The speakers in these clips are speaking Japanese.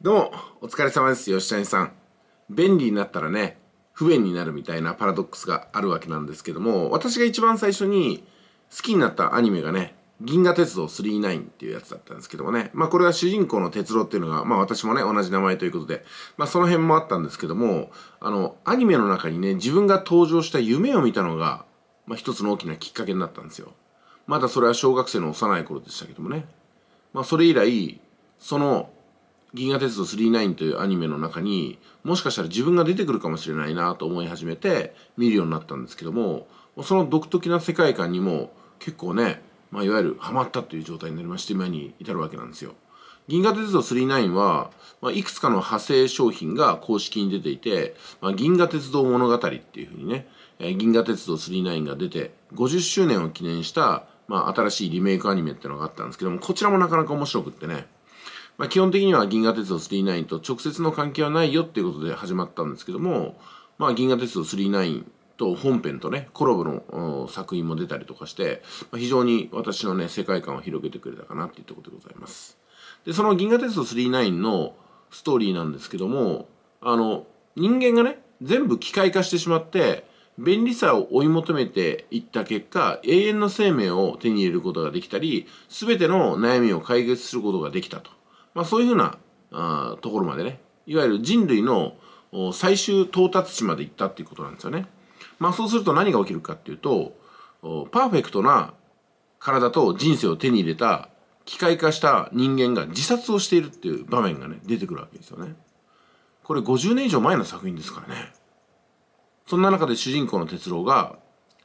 どうも、お疲れ様です。吉谷さん。便利になったらね、不便になるみたいなパラドックスがあるわけなんですけども、私が一番最初に好きになったアニメがね、銀河鉄道3 9っていうやつだったんですけどもね、まあこれは主人公の鉄郎っていうのが、まあ私もね、同じ名前ということで、まあその辺もあったんですけども、あの、アニメの中にね、自分が登場した夢を見たのが、まあ一つの大きなきっかけになったんですよ。まだそれは小学生の幼い頃でしたけどもね。まあそれ以来、その「銀河鉄道3 9というアニメの中にもしかしたら自分が出てくるかもしれないなと思い始めて見るようになったんですけどもその独特な世界観にも結構ね、まあ、いわゆるハマったという状態になりまして今に至るわけなんですよ。銀河鉄道3 9は、まあ、いくつかの派生商品が公式に出ていて、まあ、銀河鉄道物語っていうふうにね、えー、銀河鉄道3 9が出て50周年を記念した、まあ、新しいリメイクアニメってのがあったんですけどもこちらもなかなか面白くってねまあ、基本的には銀河鉄道9と直接の関係はないよっていうことで始まったんですけども、まあ、銀河鉄道9と本編とねコラボの作品も出たりとかして、まあ、非常に私のね世界観を広げてくれたかなっていったことでございますでその銀河鉄道9のストーリーなんですけどもあの人間がね全部機械化してしまって便利さを追い求めていった結果永遠の生命を手に入れることができたりすべての悩みを解決することができたとまあ、そういうふうなあところまでねいわゆる人類の最終到達地まで行ったっていうことなんですよね。まあそうすると何が起きるかっていうとパーフェクトな体と人生を手に入れた機械化した人間が自殺をしているっていう場面がね出てくるわけですよね。これ50年以上前の作品ですからね。そんな中で主人公の哲郎が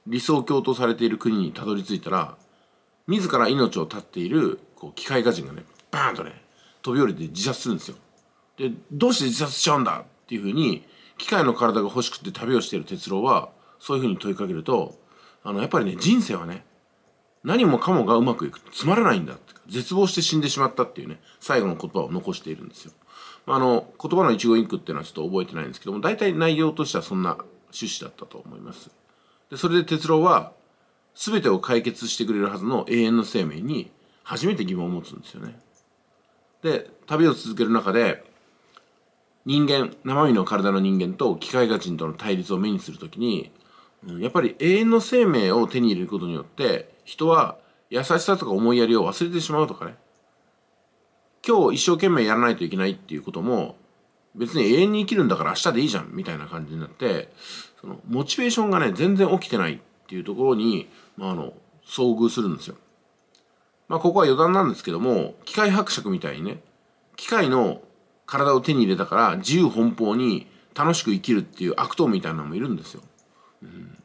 理想郷とされている国にたどり着いたら自ら命を絶っているこう機械化人がねバーンとね飛び降りて自殺するんですよ。でどうして自殺しちゃうんだっていうふうに機械の体が欲しくて旅をしている哲郎はそういうふうに問いかけるとあのやっぱりね人生はね何もかもがうまくいくつまらないんだ絶望して死んでしまったっていうね最後の言葉を残しているんですよ。あの言葉の一語一句っていうのはちょっと覚えてないんですけども大体内容としてはそんな趣旨だったと思います。でそれで哲郎は全てを解決してくれるはずの永遠の生命に初めて疑問を持つんですよね。で旅を続ける中で人間生身の体の人間と機械チ人との対立を目にするときにやっぱり永遠の生命を手に入れることによって人は優しさとか思いやりを忘れてしまうとかね今日一生懸命やらないといけないっていうことも別に永遠に生きるんだから明日でいいじゃんみたいな感じになってそのモチベーションがね全然起きてないっていうところに、まあ、あの遭遇するんですよ。まあ、ここは余談なんですけども機械伯爵みたいにね機械の体を手に入れたから自由奔放に楽しく生きるっていう悪党みたいなのもいるんですよ、うん、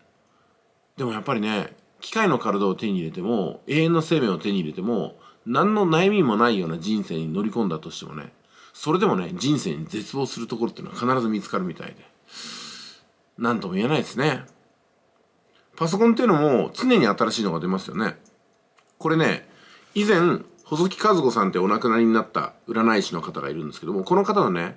でもやっぱりね機械の体を手に入れても永遠の生命を手に入れても何の悩みもないような人生に乗り込んだとしてもねそれでもね人生に絶望するところっていうのは必ず見つかるみたいで何とも言えないですねパソコンっていうのも常に新しいのが出ますよねこれね以前細木和子さんってお亡くなりになった占い師の方がいるんですけどもこの方のね、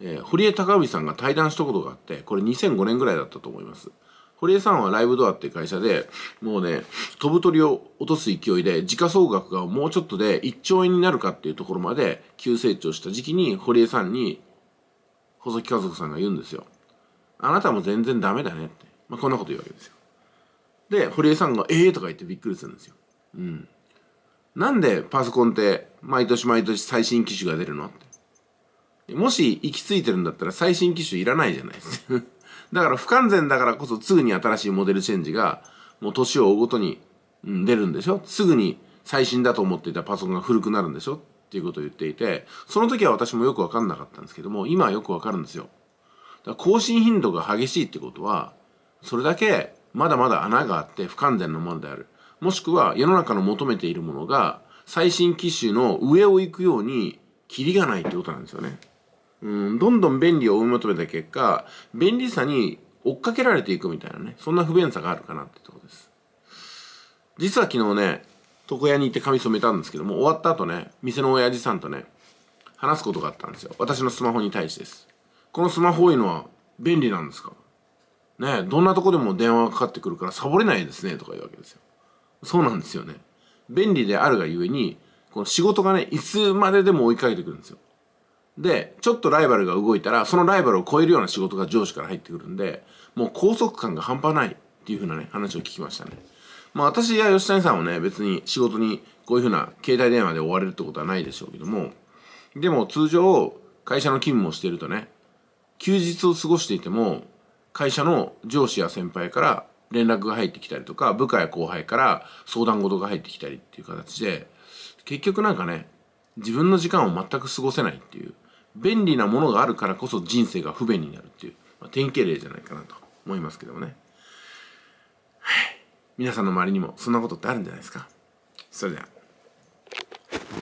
えー、堀江貴文さんが対談したことがあってこれ2005年ぐらいだったと思います堀江さんはライブドアっていう会社でもうね飛ぶ鳥を落とす勢いで時価総額がもうちょっとで1兆円になるかっていうところまで急成長した時期に堀江さんに細木和子さんが言うんですよあなたも全然ダメだねって、まあ、こんなこと言うわけですよで堀江さんが「ええー」とか言ってびっくりするんですようんなんでパソコンって毎年毎年最新機種が出るのってもし行き着いてるんだったら最新機種いらないじゃないですか だから不完全だからこそすぐに新しいモデルチェンジがもう年を追うごとに、うん、出るんでしょすぐに最新だと思っていたパソコンが古くなるんでしょっていうことを言っていてその時は私もよくわかんなかったんですけども今はよくわかるんですよ。だ更新頻度が激しいってことはそれだけまだまだ穴があって不完全なものである。もしくは世の中の求めているものが最新機種の上を行くようにキリがないってことなんですよね。うん、どんどん便利を追い求めた結果、便利さに追っかけられていくみたいなね、そんな不便さがあるかなってとこです。実は昨日ね、床屋に行って髪染めたんですけども、終わった後ね、店の親父さんとね、話すことがあったんですよ。私のスマホに対してです。このスマホいうのは便利なんですかねどんなとこでも電話がかかってくるからサボれないですね、とか言うわけですよ。そうなんですよね。便利であるがゆえに、この仕事がね、いつまででも追いかけてくるんですよ。で、ちょっとライバルが動いたら、そのライバルを超えるような仕事が上司から入ってくるんで、もう拘束感が半端ないっていう風なね、話を聞きましたね。まあ私や吉谷さんはね、別に仕事にこういう風な携帯電話で追われるってことはないでしょうけども、でも通常、会社の勤務をしているとね、休日を過ごしていても、会社の上司や先輩から連絡が入ってきたりとか部下や後輩から相談事が入ってきたりっていう形で結局なんかね自分の時間を全く過ごせないっていう便利なものがあるからこそ人生が不便になるっていう、まあ、典型例じゃないかなと思いますけどもね、皆さんの周りにもそんなことってあるんじゃないですかそれでは